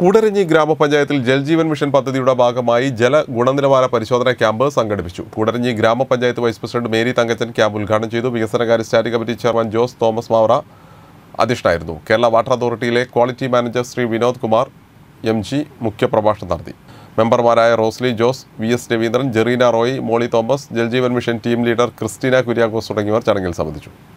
കൂടരഞ്ഞി ഗ്രാമപഞ്ചായത്തിൽ ജൽജീവൻ മിഷൻ പദ്ധതിയുടെ ഭാഗമായി ജല ഗുണനിലവാര പരിശോധനാ ക്യാമ്പ് സംഘടിപ്പിച്ചു കൂടരഞ്ഞി ഗ്രാമപഞ്ചായത്ത് vice president Mary Thankachan camp ഉദ്ഘാടനം ചെയ്തു വികസനകാര്യ standing committee chairman Jose Thomas Mavara അധ്യക്ഷനായിരുന്നു കേരള വാട്ടർ അതോറിറ്റിയിലെ quality manager Shri Vinod Kumar M G മുഖ്യപ്രഭാഷണം നടത്തി മെമ്പർമാരായ Rosily Jose V S Raveendran Jareena Roy Molly Thomas Jaljeevan mission team leader Christina Kuriakose തുടങ്ങിയവർ ചടങ്ങിൽ സംബന്ധിച്ചു